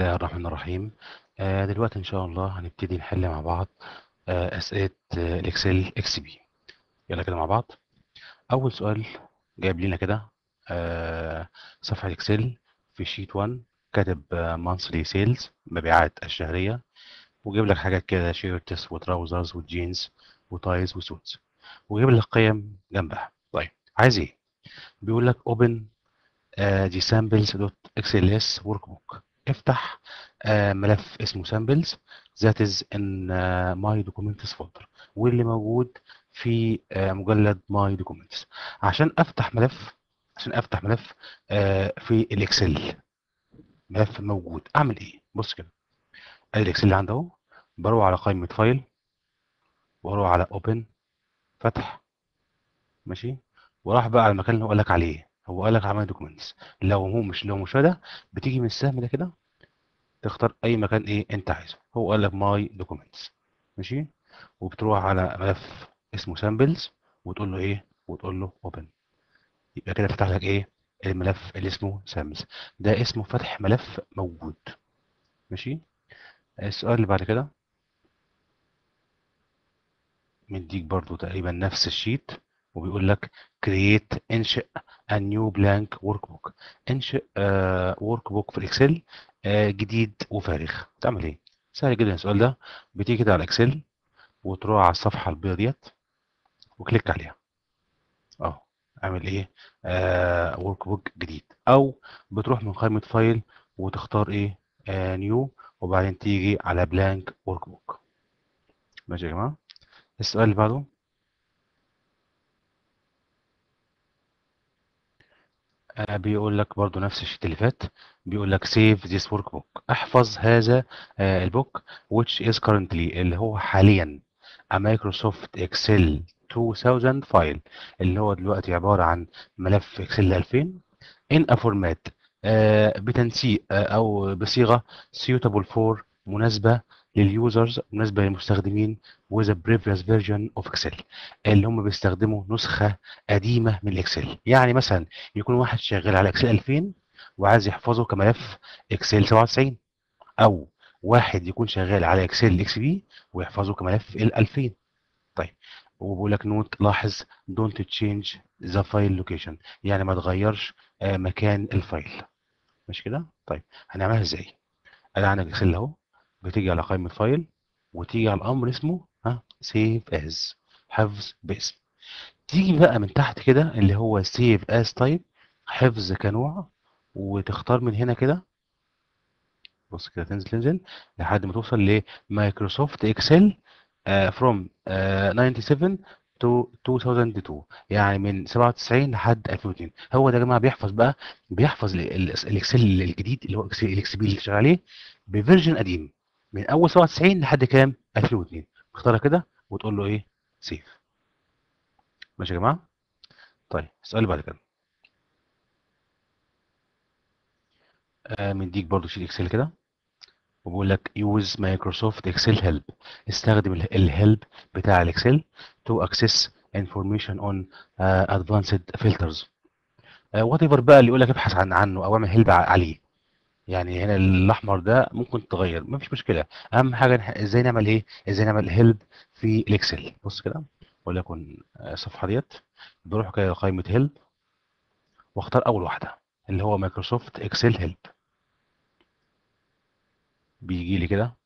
الله الرحمن الرحيم آه، دلوقتي ان شاء الله هنبتدي نحل مع بعض آه، اسئله الاكسل آه، اكس بي يلا كده مع بعض اول سؤال جايب لنا كده صفحه اكسل في شيت 1 كاتب مانثلي سيلز مبيعات الشهريه وجايب لك حاجات كده شيرتس وتراوزرز وجينز وتايز وسوتس وجايب لك قيم جنبها طيب عايز ايه بيقول لك اوبن دي سامبلز دوت اكس ال اس ورك بوك افتح آه، ملف اسمه samples that is in آه، my documents folder واللي موجود في آه، مجلد my documents عشان افتح ملف عشان افتح ملف في الاكسل ملف موجود اعمل ايه بص كده ادي الاكسل اللي عندي اهو بروح على قائمه فايل واروح على اوبن فتح ماشي وراح بقى على المكان اللي هو قال لك عليه هو قال لك عمل دوكيومنتس لو هو مش لو مش ده بتيجي من السهم ده كده تختار اي مكان ايه انت عايزه هو قال لك ماي دوكيومنتس ماشي وبتروح على ملف اسمه سامبلز وتقول له ايه وتقول له اوبن يبقى كده فتح لك ايه الملف اللي اسمه سامبلز ده اسمه فتح ملف موجود ماشي السؤال اللي بعد كده مديك برضو تقريبا نفس الشيت وبيقول لك create انشئ نيو بلانك ورك بوك انشئ ورك آه، بوك في الاكسل آه، جديد وفارغ تعمل ايه سهل جدا السؤال ده بتيجي كده على اكسل وتروح على الصفحه البيضاء ديت وكليك عليها اهو اعمل ايه آه ورك بوك جديد او بتروح من قائمه فايل وتختار ايه آه نيو وبعدين تيجي على بلانك ورك بوك ماشي يا جماعه السؤال اللي بعده آه، بيقول لك برضو نفس الشيت اللي فات بيقول لك سيف ذيس ورك بوك احفظ هذا آه، البوك which is currently اللي هو حاليا مايكروسوفت اكسل 2000 فايل اللي هو دلوقتي عباره عن ملف اكسل 2000 ان افورمات format آه، بتنسيق او بصيغه suitable for مناسبه لليوزرز مناسبه للمستخدمين وذ بريفيس فيرجن اوف اكسل اللي هم بيستخدموا نسخه قديمه من الاكسل يعني مثلا يكون واحد شغال على اكسل 2000 وعايز يحفظه كملف اكسل 97 او واحد يكون شغال على اكسل اكس بي ويحفظه كملف ال 2000 طيب وبقول لك نوت لاحظ دونت تشينج ذا فايل لوكيشن يعني ما تغيرش آه، مكان الفايل مش كده طيب هنعملها ازاي انا عندك اكسل اهو بتيجي على قائمه فايل وتيجي على الامر اسمه ها سيف از حفظ باسم تيجي بقى من تحت كده اللي هو سيف از تايب حفظ كنوع وتختار من هنا كده بص كده تنزل تنزل لحد ما توصل لمايكروسوفت اكسل فروم 97 تو 2002 يعني من 97 لحد 2002 هو ده يا جماعه بيحفظ بقى بيحفظ الاكسل الجديد اللي هو الاكس بي اللي شغال عليه بفيرجن قديم من اول 97 لحد كام 2002 تختارها كده وتقول له ايه سيف ماشي يا جماعه طيب السؤال اللي بعد كده آه، مديك برضو شيت اكسل كده وبقول لك يوز مايكروسوفت اكسل هيلب استخدم الهيلب بتاع الاكسل تو اكسس انفورميشن اون ادفانسد فلترز وات ايفر بقى اللي يقول لك ابحث عن عنه او اعمل هيلب عليه يعني هنا الاحمر ده ممكن تغير مفيش مشكله اهم حاجه ازاي نعمل ايه ازاي نعمل هيلب في الاكسل بص كده وليكن الصفحه آه، ديت بروح كده لقائمه هيلب واختار اول واحده اللي هو مايكروسوفت اكسل هيلب بيجي لي كده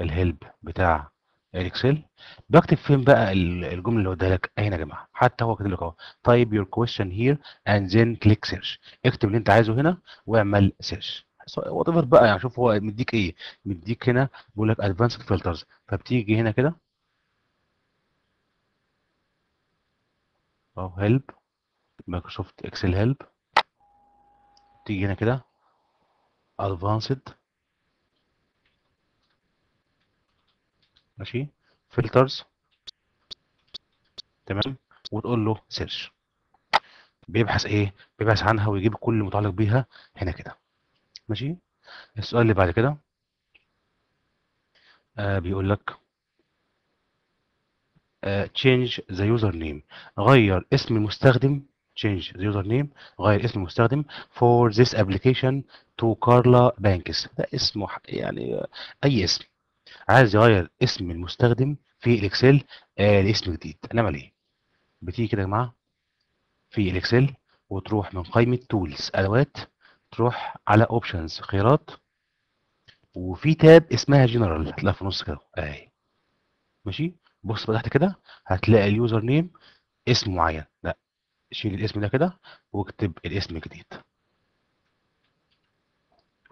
الهيلب بتاع الاكسل بكتب فين بقى الجمله اللي قلتها لك اهي يا جماعه حتى هو كاتب لك اهو تايب يور كويشن هير اند ذن كليك سيرش اكتب اللي انت عايزه هنا واعمل سيرش وات ايفر بقى يعني شوف هو مديك ايه مديك هنا بيقول لك ادفانسد فلترز فبتيجي هنا كده اهو هيلب مايكروسوفت اكسل هيلب تيجي هنا كده ادفانسد ماشي فلترز تمام وتقول له سيرش بيبحث ايه بيبحث عنها ويجيب كل متعلق بيها هنا كده ماشي السؤال اللي بعد كده آه بيقول لك آه، change the user name غير اسم المستخدم change the user name غير اسم المستخدم for this application to Carla Banks ده اسمه يعني آه، اي اسم عايز يغير اسم المستخدم في الاكسل آه لاسم جديد هنعمل ايه بتيجي كده يا جماعه في الاكسل وتروح من قائمه تولز ادوات تروح على اوبشنز خيارات وفي تاب اسمها جنرال هتلاقيها في النص كده اهي ماشي بص بقى تحت كده هتلاقي اليوزر نيم اسم معين لا شيل الاسم ده كده واكتب الاسم الجديد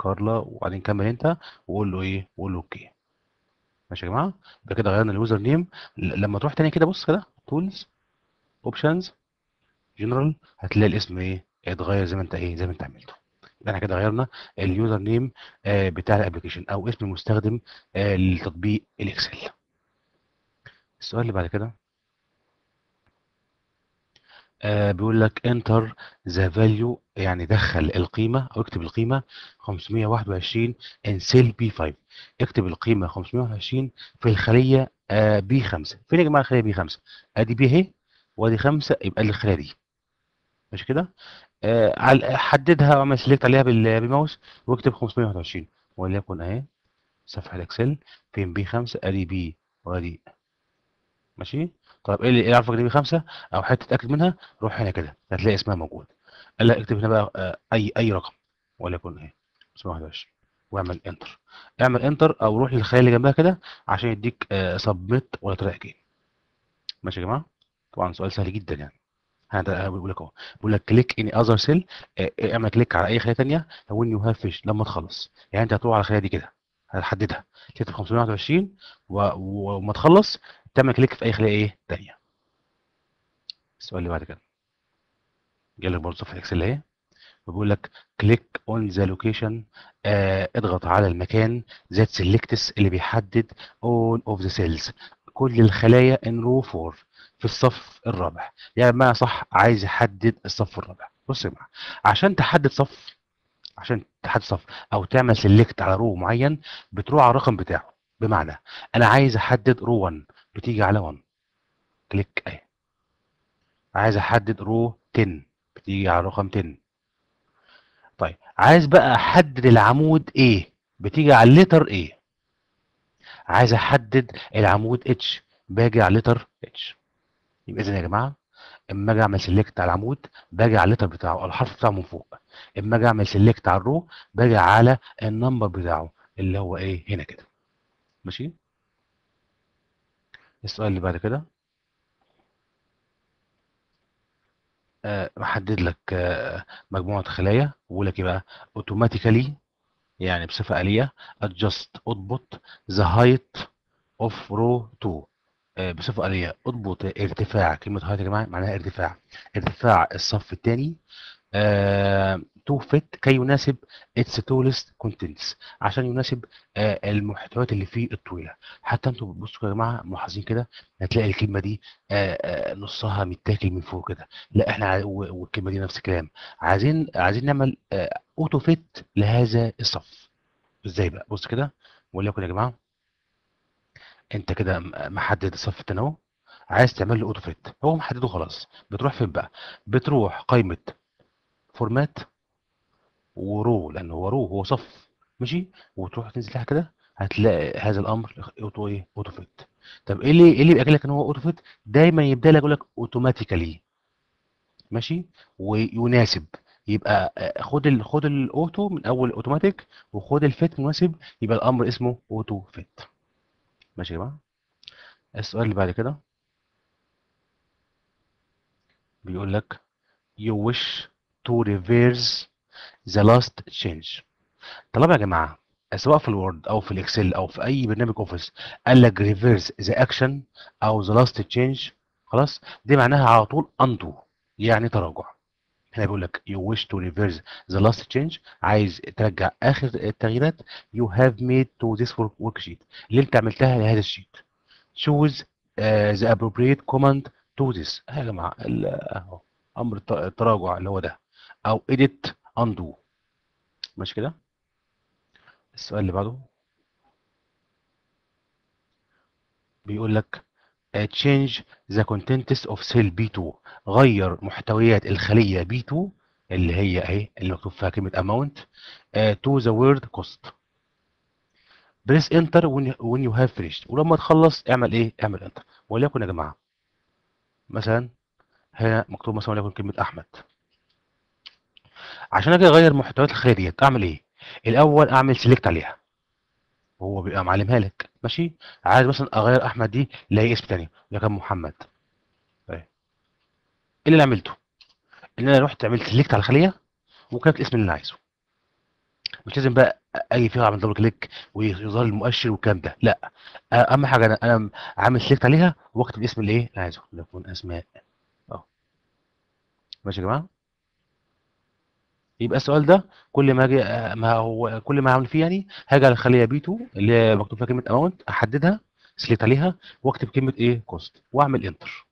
كارلا وبعدين كمل انت وقول له ايه وقول له اوكي ماشي يا جماعه ده كده غيرنا اليوزر نيم لما تروح تاني كده بص كده تولز اوبشنز جنرال هتلاقي الاسم ايه اتغير زي ما انت ايه زي ما انت عملته يبقى احنا كده غيرنا اليوزر نيم آه، بتاع الابلكيشن او اسم المستخدم للتطبيق آه، لتطبيق الاكسل السؤال اللي بعد كده آه، بيقول لك انتر ذا فاليو يعني دخل القيمه او اكتب القيمه 521 ان سيل بي 5 اكتب القيمه 521 في الخليه بي آه، 5 فين يا جماعه الخليه بي 5 ادي بي اهي وادي 5 يبقى الخليه دي ماشي كده آه، حددها واعمل سيلكت عليها بالماوس واكتب 521 وليكن اهي صفحه الاكسل فين بي 5 ادي بي وادي ماشي طب ايه اللي يعرف اجري بخمسه خمسه او حته تتاكد منها روح هنا كده هتلاقي اسمها موجود قال لك اكتب هنا بقى آه، اي اي رقم وليكن ايه 21 واعمل انتر اعمل انتر او روح للخليه اللي جنبها كده عشان يديك سبميت آه، ولا طريقه جيم ماشي يا جماعه طبعا سؤال سهل جدا يعني انا بقول لك اهو بقول لك كليك اني اذر سيل اعمل كليك على اي خليه ثانيه وين يو هاف فيش لما تخلص يعني انت هتروح على الخليه دي كده هتحددها تكتب 521 وما تخلص تعمل كليك في اي خليه ايه ثانيه السؤال اللي بعد كده جاي لك برضه صفحه اكسل اهي بيقول لك كليك اون ذا لوكيشن اضغط على المكان ذات سيلكتس اللي بيحدد اول اوف ذا سيلز كل الخلايا ان رو 4 في الصف الرابع يعني بمعنى صح عايز يحدد الصف الرابع بص يا جماعه عشان تحدد صف عشان تحدد صف او تعمل سيلكت على رو معين بتروح على الرقم بتاعه بمعنى انا عايز احدد رو 1 بتيجي على 1 كليك اهي عايز احدد رو 10 بتيجي على رقم 10 طيب عايز بقى احدد العمود ايه بتيجي على الليتر ايه عايز احدد العمود اتش باجي على الليتر اتش يبقى اذا يا جماعه اما اجي اعمل سيلكت على العمود باجي على الليتر بتاعه الحرف بتاعه من فوق اما اجي اعمل سيلكت على الرو باجي على النمبر بتاعه اللي هو ايه هنا كده ماشي السؤال اللي بعد كده محدد آه، لك آه مجموعة خلايا ويقول لك ايه بقى اوتوماتيكالي يعني بصفة آلية adjust اضبط the height of row 2 آه، بصفة آلية اضبط ارتفاع كلمة height يا جماعة معناها ارتفاع ارتفاع الصف الثاني آه، تو فيت كي يناسب اتس تولست كونتنتس عشان يناسب آه، المحتويات اللي فيه الطويله حتى انتوا بتبصوا يا جماعه ملاحظين كده هتلاقي الكلمه دي آه، نصها متاكل من فوق كده لا احنا والكلمه دي نفس الكلام عايزين عايزين نعمل اوتو فيت لهذا الصف ازاي بقى بص كده وليكن يا جماعه انت كده محدد الصف التنوع عايز تعمل له اوتو فيت هو محدده خلاص بتروح فين بقى بتروح قائمه فورمات ورو لان هو رو هو صف ماشي وتروح تنزل كده هتلاقي هذا الامر اوتو ايه اوتو فيت طب ايه اللي ايه اللي بيأكد لك ان هو اوتو فيت دايما يبدا لك يقول لك اوتوماتيكالي ماشي ويناسب يبقى آه، خد الـ خد الاوتو من اول اوتوماتيك وخد الفيت مناسب يبقى الامر اسمه اوتو فيت ماشي يا جماعه السؤال اللي بعد كده بيقول لك يو wish to reverse the last change طلب يا جماعه سواء في الوورد او في الاكسل او في اي برنامج اوفيس قال لك ريفيرس ذا اكشن او ذا لاست تشينج خلاص دي معناها على طول اندو يعني تراجع هنا بيقول لك يو ويش تو ريفيرس ذا لاست تشينج عايز ترجع اخر التغييرات يو هاف ميد تو ذيس ورك شيت اللي انت عملتها لهذا الشيت تشوز ذا ابروبريت كوماند تو ذيس يا جماعه اهو امر التراجع اللي هو ده او edit undo ماشي كده السؤال اللي بعده بيقول لك change the contents of cell B2 غير محتويات الخلية B2 اللي هي اهي اللي مكتوب فيها كلمة amount to the word cost بريس انتر وين يو هاف finished ولما تخلص اعمل ايه؟ اعمل انتر وليكن يا جماعة مثلا هنا مكتوب مثلا وليكن كلمة أحمد عشان اجي اغير محتويات الخليه ديت اعمل ايه؟ الاول اعمل سيلكت عليها هو بيبقى معلمها لك ماشي عايز مثلا اغير احمد دي لاي اسم تاني لكن محمد طيب ايه اللي عملته؟ ان انا رحت عملت سيلكت على الخليه وكتبت الاسم اللي انا عايزه مش لازم بقى اجي فيها اعمل دبل كليك ويظهر المؤشر والكلام ده لا اهم حاجه انا انا عامل سيلكت عليها واكتب الاسم اللي ايه اللي عايزه يكون اسماء اهو ماشي يا جماعه يبقى السؤال ده كل ما اجي ما هو كل ما هعمل فيه يعني هاجي على الخليه بي 2 اللي هي مكتوب فيها كلمه اماونت احددها سليت عليها واكتب كلمه ايه كوست واعمل انتر